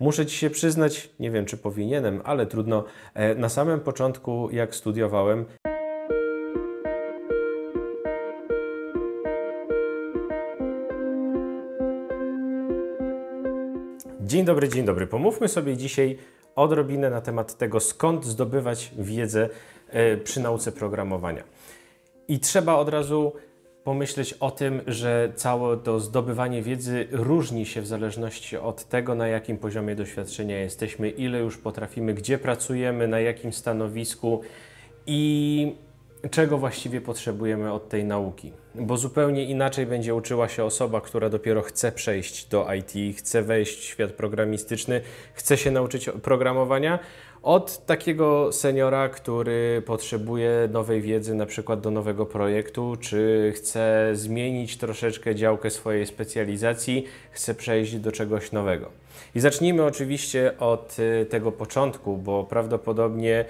Muszę Ci się przyznać, nie wiem czy powinienem, ale trudno, e, na samym początku jak studiowałem, Dzień dobry, dzień dobry. Pomówmy sobie dzisiaj odrobinę na temat tego, skąd zdobywać wiedzę e, przy nauce programowania. I trzeba od razu pomyśleć o tym, że całe to zdobywanie wiedzy różni się w zależności od tego, na jakim poziomie doświadczenia jesteśmy, ile już potrafimy, gdzie pracujemy, na jakim stanowisku i czego właściwie potrzebujemy od tej nauki. Bo zupełnie inaczej będzie uczyła się osoba, która dopiero chce przejść do IT, chce wejść w świat programistyczny, chce się nauczyć programowania, od takiego seniora, który potrzebuje nowej wiedzy, na przykład do nowego projektu, czy chce zmienić troszeczkę działkę swojej specjalizacji, chce przejść do czegoś nowego. I zacznijmy oczywiście od y, tego początku, bo prawdopodobnie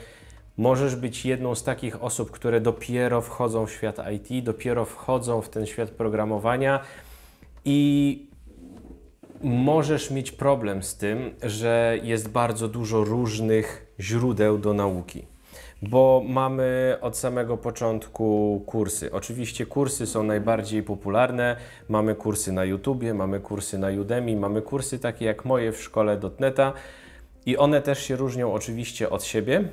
możesz być jedną z takich osób, które dopiero wchodzą w świat IT, dopiero wchodzą w ten świat programowania i możesz mieć problem z tym, że jest bardzo dużo różnych źródeł do nauki bo mamy od samego początku kursy. Oczywiście kursy są najbardziej popularne. Mamy kursy na YouTubie, mamy kursy na Udemy, mamy kursy takie jak moje w szkole.neta i one też się różnią oczywiście od siebie.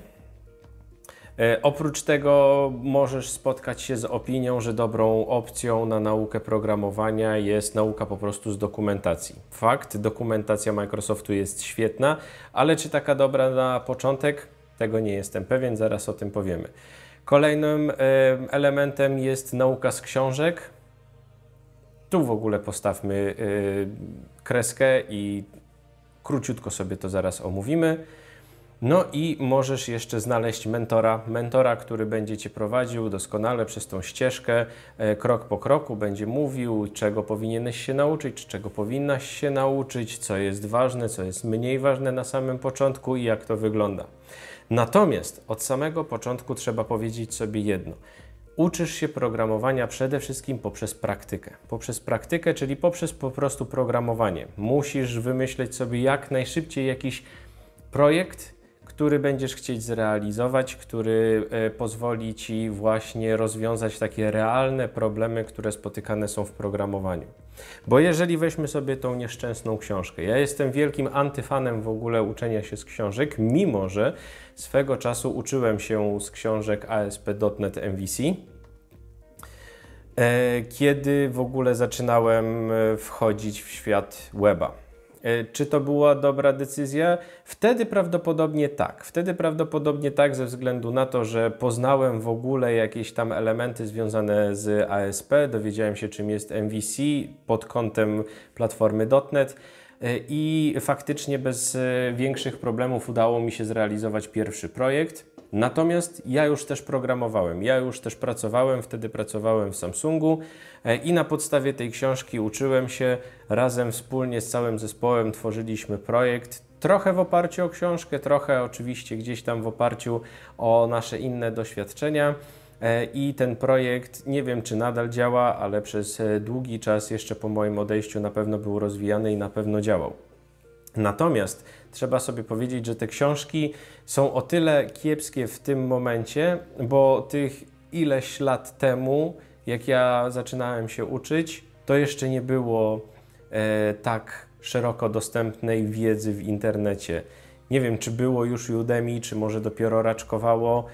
E, oprócz tego możesz spotkać się z opinią, że dobrą opcją na naukę programowania jest nauka po prostu z dokumentacji. Fakt, dokumentacja Microsoftu jest świetna, ale czy taka dobra na początek? Tego nie jestem pewien, zaraz o tym powiemy. Kolejnym e, elementem jest nauka z książek. Tu w ogóle postawmy e, kreskę i króciutko sobie to zaraz omówimy. No i możesz jeszcze znaleźć mentora, mentora, który będzie Cię prowadził doskonale przez tą ścieżkę, e, krok po kroku będzie mówił, czego powinieneś się nauczyć, czego powinnaś się nauczyć, co jest ważne, co jest mniej ważne na samym początku i jak to wygląda. Natomiast od samego początku trzeba powiedzieć sobie jedno. Uczysz się programowania przede wszystkim poprzez praktykę. Poprzez praktykę, czyli poprzez po prostu programowanie. Musisz wymyśleć sobie jak najszybciej jakiś projekt, który będziesz chcieć zrealizować, który e, pozwoli ci właśnie rozwiązać takie realne problemy, które spotykane są w programowaniu. Bo jeżeli weźmy sobie tą nieszczęsną książkę, ja jestem wielkim antyfanem w ogóle uczenia się z książek, mimo że swego czasu uczyłem się z książek ASP.NET MVC, e, kiedy w ogóle zaczynałem e, wchodzić w świat weba. E, czy to była dobra decyzja? Wtedy prawdopodobnie tak. Wtedy prawdopodobnie tak, ze względu na to, że poznałem w ogóle jakieś tam elementy związane z ASP, dowiedziałem się, czym jest MVC pod kątem platformy .NET. E, i faktycznie bez e, większych problemów udało mi się zrealizować pierwszy projekt. Natomiast ja już też programowałem, ja już też pracowałem, wtedy pracowałem w Samsungu e, i na podstawie tej książki uczyłem się. Razem wspólnie z całym zespołem tworzyliśmy projekt, trochę w oparciu o książkę, trochę oczywiście gdzieś tam w oparciu o nasze inne doświadczenia. E, i ten projekt nie wiem czy nadal działa, ale przez e, długi czas jeszcze po moim odejściu na pewno był rozwijany i na pewno działał. Natomiast trzeba sobie powiedzieć, że te książki są o tyle kiepskie w tym momencie, bo tych ileś lat temu, jak ja zaczynałem się uczyć, to jeszcze nie było e, tak szeroko dostępnej wiedzy w internecie. Nie wiem, czy było już Udemy, czy może dopiero raczkowało,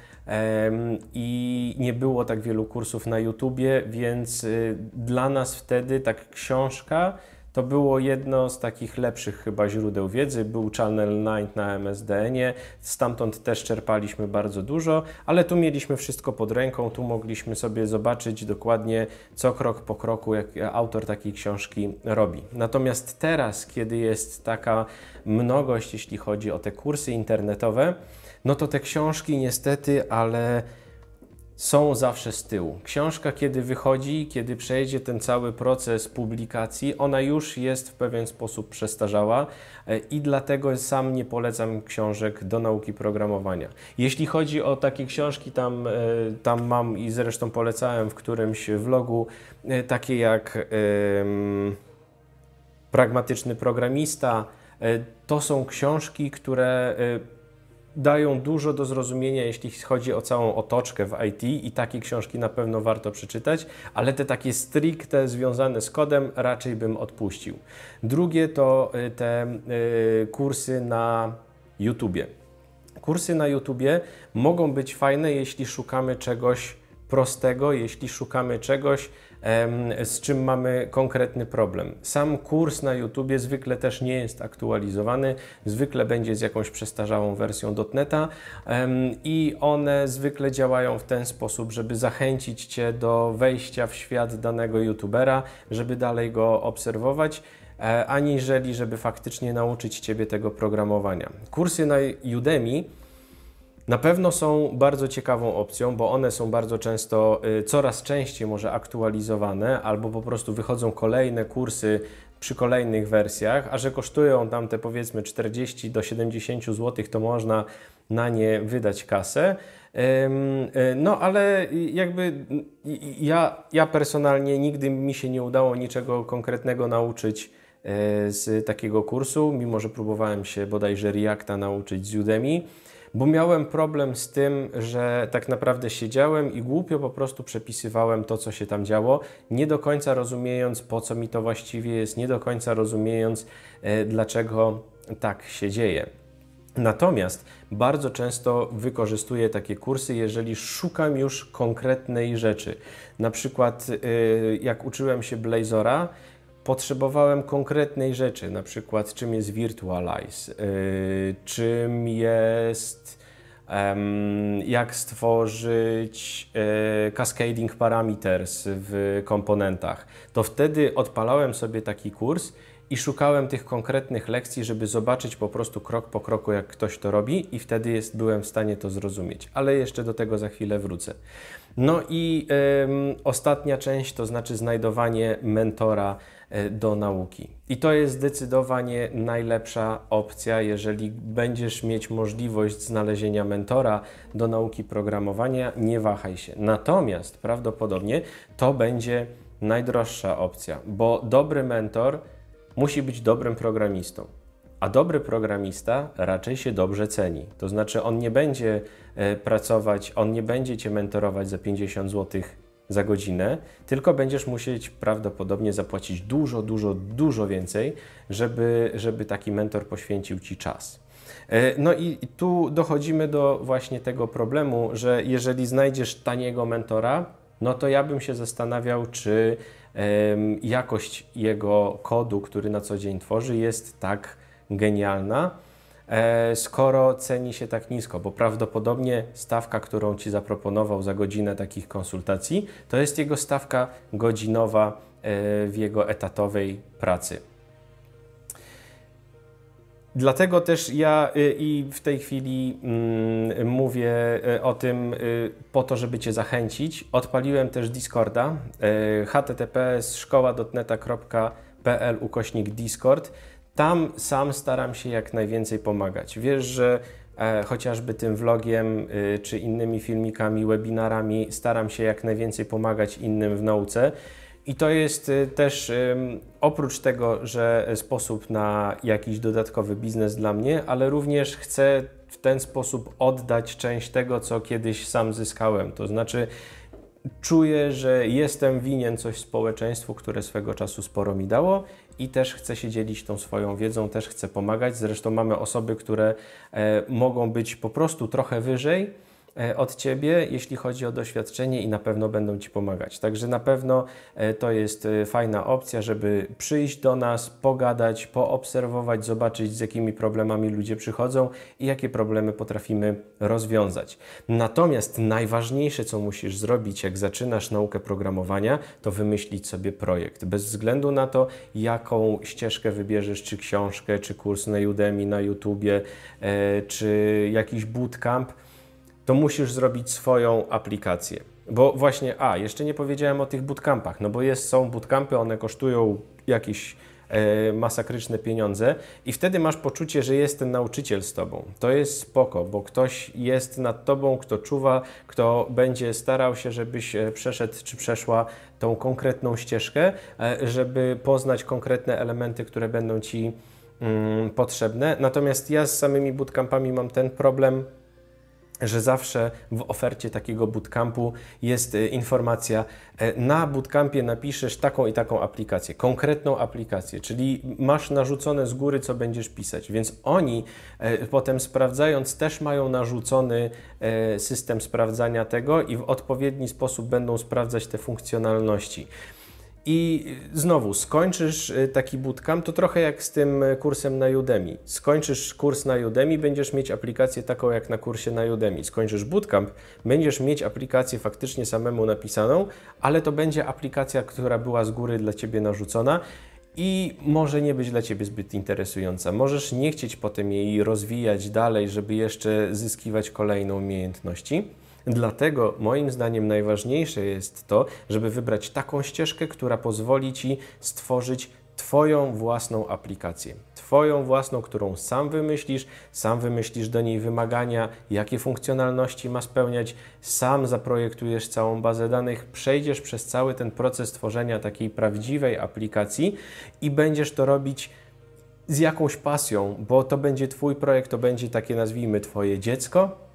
i nie było tak wielu kursów na YouTubie, więc y, dla nas wtedy tak książka to było jedno z takich lepszych chyba źródeł wiedzy. Był Channel 9 na MSDN-ie, stamtąd też czerpaliśmy bardzo dużo, ale tu mieliśmy wszystko pod ręką, tu mogliśmy sobie zobaczyć dokładnie, co krok po kroku, jak autor takiej książki robi. Natomiast teraz, kiedy jest taka mnogość, jeśli chodzi o te kursy internetowe, no to te książki niestety, ale są zawsze z tyłu. Książka, kiedy wychodzi, kiedy przejdzie ten cały proces publikacji, ona już jest w pewien sposób przestarzała e, i dlatego sam nie polecam książek do nauki programowania. Jeśli chodzi o takie książki, tam, e, tam mam i zresztą polecałem w którymś vlogu, e, takie jak Pragmatyczny Programista. To są książki, które dają dużo do zrozumienia, jeśli chodzi o całą otoczkę w IT i takie książki na pewno warto przeczytać, ale te takie stricte związane z kodem raczej bym odpuścił. Drugie to y, te y, kursy na YouTubie. Kursy na YouTubie mogą być fajne, jeśli szukamy czegoś prostego, jeśli szukamy czegoś, z czym mamy konkretny problem. Sam kurs na YouTubie zwykle też nie jest aktualizowany, zwykle będzie z jakąś przestarzałą wersją DotNet'a i one zwykle działają w ten sposób, żeby zachęcić Cię do wejścia w świat danego YouTubera, żeby dalej go obserwować e, aniżeli żeby faktycznie nauczyć Ciebie tego programowania. Kursy na Udemy na pewno są bardzo ciekawą opcją, bo one są bardzo często, y, coraz częściej może aktualizowane, albo po prostu wychodzą kolejne kursy przy kolejnych wersjach, a że kosztują tam te powiedzmy 40 do 70 zł, to można na nie wydać kasę. Y, no, ale jakby ja, ja personalnie nigdy mi się nie udało niczego konkretnego nauczyć y, z takiego kursu, mimo że próbowałem się bodajże Reacta nauczyć z Udemy bo miałem problem z tym, że tak naprawdę siedziałem i głupio po prostu przepisywałem to, co się tam działo, nie do końca rozumiejąc, po co mi to właściwie jest, nie do końca rozumiejąc, e, dlaczego tak się dzieje. Natomiast bardzo często wykorzystuję takie kursy, jeżeli szukam już konkretnej rzeczy. Na przykład, e, jak uczyłem się Blazora, potrzebowałem konkretnej rzeczy, na przykład czym jest Virtualize, yy, czym jest, jak stworzyć yy, cascading parameters w komponentach, to wtedy odpalałem sobie taki kurs i szukałem tych konkretnych lekcji, żeby zobaczyć po prostu krok po kroku, jak ktoś to robi, i wtedy jest, byłem w stanie to zrozumieć. Ale jeszcze do tego za chwilę wrócę. No i ostatnia część, to znaczy znajdowanie mentora E, do nauki. I to jest zdecydowanie najlepsza opcja, jeżeli będziesz mieć możliwość znalezienia mentora do nauki programowania, nie wahaj się. Natomiast prawdopodobnie to będzie najdroższa opcja, bo dobry mentor musi być dobrym programistą. A dobry programista raczej się dobrze ceni. To znaczy, on nie będzie e, pracować, on nie będzie cię mentorować za 50 zł za godzinę, tylko będziesz musieć prawdopodobnie zapłacić dużo, dużo, dużo więcej, żeby, żeby taki mentor poświęcił Ci czas. E, no i tu dochodzimy do właśnie tego problemu, że jeżeli znajdziesz taniego mentora, no to ja bym się zastanawiał, czy jakość jego kodu, który na co dzień tworzy, jest tak genialna, E, skoro ceni się tak nisko, bo prawdopodobnie stawka, którą Ci zaproponował za godzinę takich konsultacji, to jest jego stawka godzinowa e, w jego etatowej pracy. Dlatego też ja y, i w tej chwili mm, mówię y, o tym y, po to, żeby Cię zachęcić. Odpaliłem też Discorda https szkoła.neta.pl ukośnik Discord. Tam sam staram się jak najwięcej pomagać. Wiesz, że e, chociażby tym vlogiem y, czy innymi filmikami, webinarami staram się jak najwięcej pomagać innym w nauce. I to jest y, też oprócz tego, że sposób na jakiś dodatkowy biznes dla mnie, ale również chcę w ten sposób oddać część tego, co kiedyś sam zyskałem. To znaczy, czuję, że jestem winien coś społeczeństwu, które swego czasu sporo mi dało i też chcę się dzielić tą swoją wiedzą, też chcę pomagać. Zresztą mamy osoby, które e, mogą być po prostu trochę wyżej E, od Ciebie, jeśli chodzi o doświadczenie i na pewno będą Ci pomagać. Także na pewno e, to jest e, fajna opcja, żeby przyjść do nas, pogadać, poobserwować, zobaczyć z jakimi problemami ludzie przychodzą i jakie problemy potrafimy rozwiązać. Natomiast najważniejsze, co musisz zrobić, jak zaczynasz naukę programowania, to wymyślić sobie projekt. Bez względu na to, jaką ścieżkę wybierzesz, czy książkę, czy kurs na Udemy, na YouTubie, czy jakiś bootcamp, to musisz zrobić swoją aplikację. Bo właśnie, a jeszcze nie powiedziałem o tych bootcampach, no bo jest, są bootcampy, one kosztują jakieś e, masakryczne pieniądze i wtedy masz poczucie, że jest ten nauczyciel z tobą. To jest spoko, bo ktoś jest nad tobą, kto czuwa, kto będzie starał się, żebyś e, przeszedł czy przeszła tą konkretną ścieżkę, e, żeby poznać konkretne elementy, które będą ci mm, potrzebne. Natomiast ja z samymi bootcampami mam ten problem, że zawsze w ofercie takiego bootcampu jest y, informacja, e, na bootcampie napiszesz taką i taką aplikację, konkretną aplikację, czyli masz narzucone z góry, co będziesz pisać, więc oni e, potem sprawdzając też mają narzucony e, system sprawdzania tego i w odpowiedni sposób będą sprawdzać te funkcjonalności. I znowu, skończysz y, taki bootcamp, to trochę jak z tym y, kursem na Udemy. Skończysz kurs na Udemy, będziesz mieć aplikację taką jak na kursie na Udemy. Skończysz bootcamp, będziesz mieć aplikację faktycznie samemu napisaną, ale to będzie aplikacja, która była z góry dla Ciebie narzucona i może nie być dla Ciebie zbyt interesująca. Możesz nie chcieć potem jej rozwijać dalej, żeby jeszcze zyskiwać kolejne umiejętności. Dlatego moim zdaniem najważniejsze jest to, żeby wybrać taką ścieżkę, która pozwoli Ci stworzyć Twoją własną aplikację. Twoją własną, którą sam wymyślisz, sam wymyślisz do niej wymagania, jakie funkcjonalności ma spełniać, sam zaprojektujesz całą bazę danych, przejdziesz przez cały ten proces tworzenia takiej prawdziwej aplikacji i będziesz to robić z jakąś pasją, bo to będzie Twój projekt, to będzie takie nazwijmy Twoje dziecko,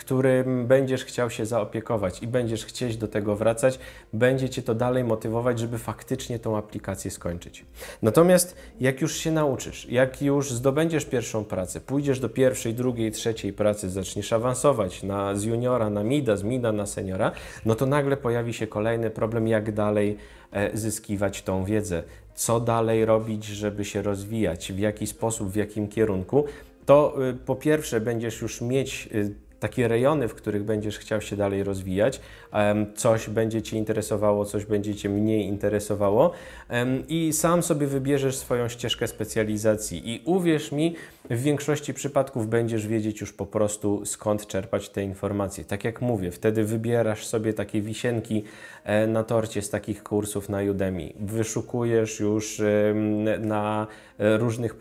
którym będziesz chciał się zaopiekować i będziesz chcieć do tego wracać, będzie Cię to dalej motywować, żeby faktycznie tą aplikację skończyć. Natomiast jak już się nauczysz, jak już zdobędziesz pierwszą pracę, pójdziesz do pierwszej, drugiej, trzeciej pracy, zaczniesz awansować na, z juniora na mida, z mida na seniora, no to nagle pojawi się kolejny problem, jak dalej e, zyskiwać tą wiedzę, co dalej robić, żeby się rozwijać, w jaki sposób, w jakim kierunku. To y, po pierwsze będziesz już mieć y, takie rejony, w których będziesz chciał się dalej rozwijać, coś będzie Cię interesowało, coś będzie Cię mniej interesowało i sam sobie wybierzesz swoją ścieżkę specjalizacji. I uwierz mi, w większości przypadków będziesz wiedzieć już po prostu skąd czerpać te informacje. Tak jak mówię, wtedy wybierasz sobie takie wisienki e, na torcie z takich kursów na Udemy. Wyszukujesz już na e, różnych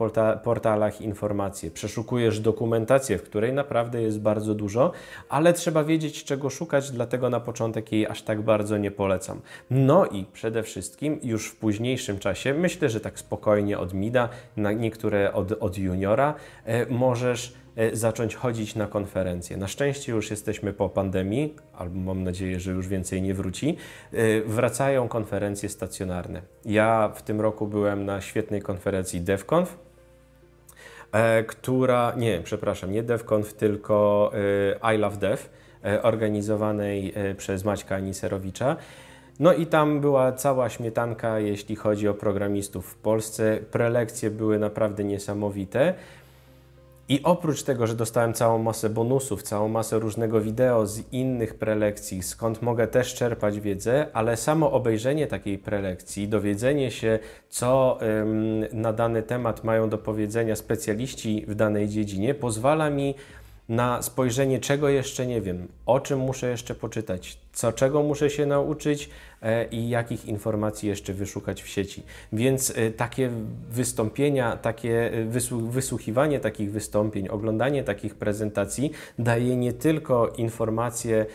portalach informacje, przeszukujesz dokumentację, w której naprawdę jest bardzo dużo, ale trzeba wiedzieć czego szukać, dlatego na początek jej aż tak bardzo nie polecam. No i przede wszystkim już w późniejszym czasie, myślę, że tak spokojnie od Mida, niektóre od, od Juniora, E, możesz e, zacząć chodzić na konferencje. Na szczęście już jesteśmy po pandemii, albo mam nadzieję, że już więcej nie wróci. E, wracają konferencje stacjonarne. Ja w tym roku byłem na świetnej konferencji DevConf, która, nie, przepraszam, nie DevConf, tylko I Love Dev, organizowanej przez Maćka Aniserowicza. No i tam była cała śmietanka, jeśli chodzi o programistów w Polsce. Prelekcje były naprawdę niesamowite. I oprócz tego, że dostałem całą masę bonusów, całą masę różnego wideo z innych prelekcji, skąd mogę też czerpać wiedzę, ale samo obejrzenie takiej prelekcji, dowiedzenie się, co ym, na dany temat mają do powiedzenia specjaliści w danej dziedzinie, pozwala mi na spojrzenie, czego jeszcze nie wiem, o czym muszę jeszcze poczytać, co czego muszę się nauczyć e, i jakich informacji jeszcze wyszukać w sieci. Więc e, takie wystąpienia, takie e, wysłuchiwanie takich wystąpień, oglądanie takich prezentacji daje nie tylko informacje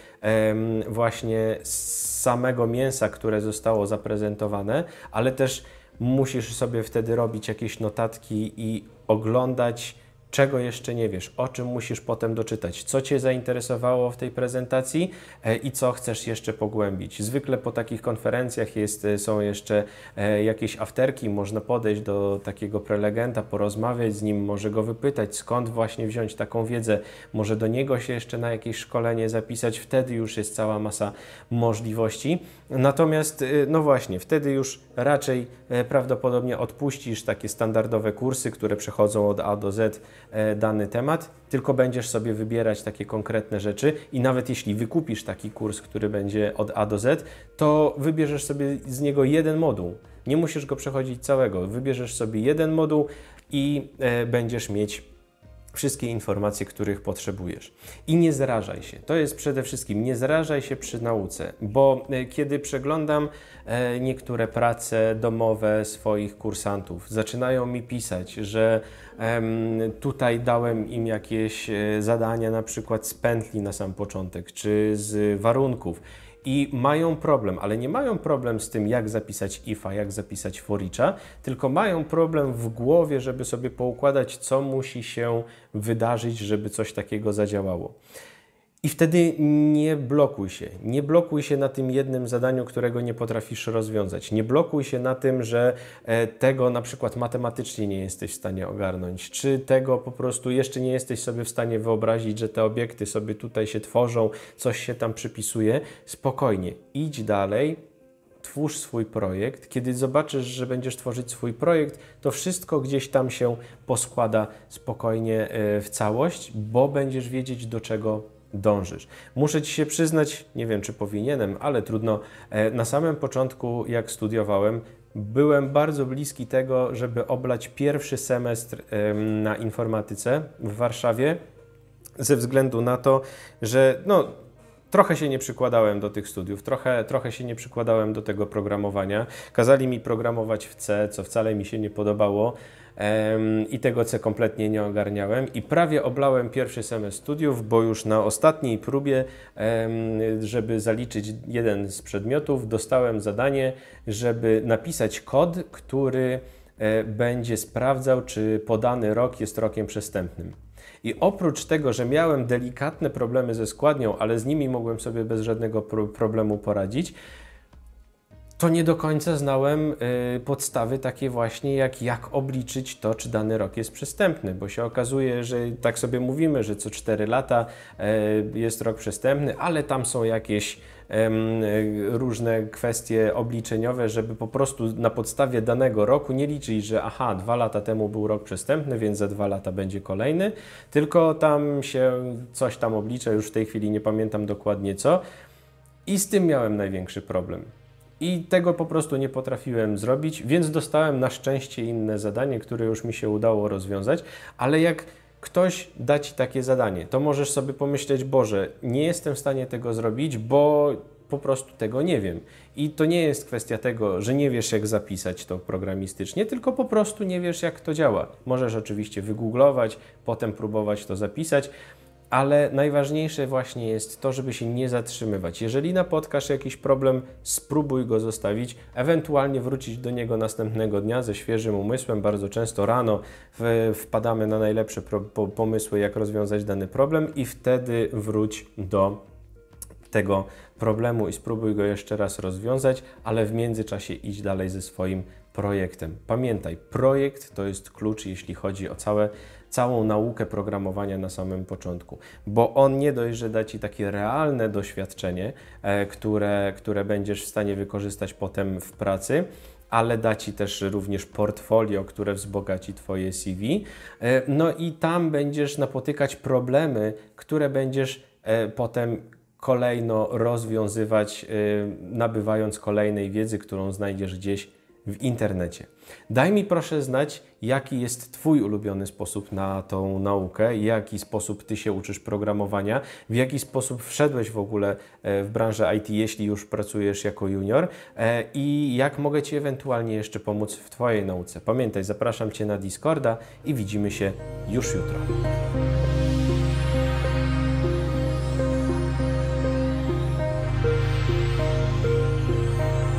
właśnie z samego mięsa, które zostało zaprezentowane, ale też musisz sobie wtedy robić jakieś notatki i oglądać czego jeszcze nie wiesz, o czym musisz potem doczytać, co Cię zainteresowało w tej prezentacji e, i co chcesz jeszcze pogłębić. Zwykle po takich konferencjach jest, e, są jeszcze e, jakieś afterki, można podejść do takiego prelegenta, porozmawiać z nim, może go wypytać, skąd właśnie wziąć taką wiedzę, może do niego się jeszcze na jakieś szkolenie zapisać, wtedy już jest cała masa możliwości. Natomiast, no właśnie, wtedy już raczej prawdopodobnie odpuścisz takie standardowe kursy, które przechodzą od A do Z E, dany temat, tylko będziesz sobie wybierać takie konkretne rzeczy i nawet jeśli wykupisz taki kurs, który będzie od A do Z, to wybierzesz sobie z niego jeden moduł. Nie musisz go przechodzić całego. Wybierzesz sobie jeden moduł i e, będziesz mieć wszystkie informacje, których potrzebujesz. I nie zrażaj się. To jest przede wszystkim, nie zrażaj się przy nauce, bo e, kiedy przeglądam e, niektóre prace domowe swoich kursantów, zaczynają mi pisać, że tutaj dałem im jakieś e, zadania, na przykład z pętli na sam początek, czy z warunków i mają problem, ale nie mają problem z tym, jak zapisać ifa, jak zapisać foricza, tylko mają problem w głowie, żeby sobie poukładać, co musi się wydarzyć, żeby coś takiego zadziałało. I wtedy nie blokuj się. Nie blokuj się na tym jednym zadaniu, którego nie potrafisz rozwiązać. Nie blokuj się na tym, że e, tego na przykład matematycznie nie jesteś w stanie ogarnąć, czy tego po prostu jeszcze nie jesteś sobie w stanie wyobrazić, że te obiekty sobie tutaj się tworzą, coś się tam przypisuje. Spokojnie, idź dalej, twórz swój projekt. Kiedy zobaczysz, że będziesz tworzyć swój projekt, to wszystko gdzieś tam się poskłada spokojnie e, w całość, bo będziesz wiedzieć, do czego dążysz. Muszę Ci się przyznać, nie wiem czy powinienem, ale trudno, e, na samym początku jak studiowałem, byłem bardzo bliski tego, żeby oblać pierwszy semestr na informatyce w Warszawie, ze względu na to, że no, trochę się nie przykładałem do tych studiów, trochę, trochę się nie przykładałem do tego programowania. Kazali mi programować w C, co wcale mi się nie podobało i tego C kompletnie nie ogarniałem i prawie oblałem pierwszy semestr studiów, bo już na ostatniej próbie, żeby zaliczyć jeden z przedmiotów, dostałem zadanie, żeby napisać kod, który e, będzie sprawdzał, czy podany rok jest rokiem przestępnym. I oprócz tego, że miałem delikatne problemy ze składnią, ale z nimi mogłem sobie bez żadnego problemu poradzić, to nie do końca znałem y, podstawy takie właśnie jak jak obliczyć to, czy dany rok jest przystępny, bo się okazuje, że tak sobie mówimy, że co 4 lata y, jest rok przystępny, ale tam są jakieś E, różne kwestie obliczeniowe, żeby po prostu na podstawie danego roku nie liczyli, że aha, dwa lata temu był rok przestępny, więc za dwa lata będzie kolejny, tylko tam się coś tam oblicza, już w tej chwili nie pamiętam dokładnie co. I z tym miałem największy problem. I tego po prostu nie potrafiłem zrobić, więc dostałem na szczęście inne zadanie, które już mi się udało rozwiązać, ale jak ktoś da ci takie zadanie, to możesz sobie pomyśleć: Boże, nie jestem w stanie tego zrobić, bo po prostu tego nie wiem. I to nie jest kwestia tego, że nie wiesz, jak zapisać to programistycznie, tylko po prostu nie wiesz, jak to działa. Możesz oczywiście wygooglować, potem próbować to zapisać ale najważniejsze właśnie jest to, żeby się nie zatrzymywać. Jeżeli napotkasz jakiś problem, spróbuj go zostawić, ewentualnie wrócić do niego następnego dnia ze świeżym umysłem. Bardzo często rano wpadamy na najlepsze pomysły, jak rozwiązać dany problem, i wtedy wróć do tego problemu i spróbuj go jeszcze raz rozwiązać, ale w międzyczasie idź dalej ze swoim projektem. Pamiętaj, projekt to jest klucz, jeśli chodzi o całe całą naukę programowania na samym początku, bo on nie dość, że da Ci takie realne doświadczenie, e, które, które będziesz w stanie wykorzystać potem w pracy, ale da Ci też również portfolio, które wzbogaci Twoje CV. E, no i tam będziesz napotykać problemy, które będziesz e, potem kolejno rozwiązywać, nabywając kolejnej wiedzy, którą znajdziesz gdzieś w internecie. Daj mi proszę znać, jaki jest Twój ulubiony sposób na tą naukę, jaki sposób Ty się uczysz programowania, w jaki sposób wszedłeś w ogóle e, w branżę IT, jeśli już pracujesz jako junior e, i jak mogę Ci ewentualnie jeszcze pomóc w Twojej nauce. Pamiętaj, zapraszam Cię na Discorda i widzimy się już jutro.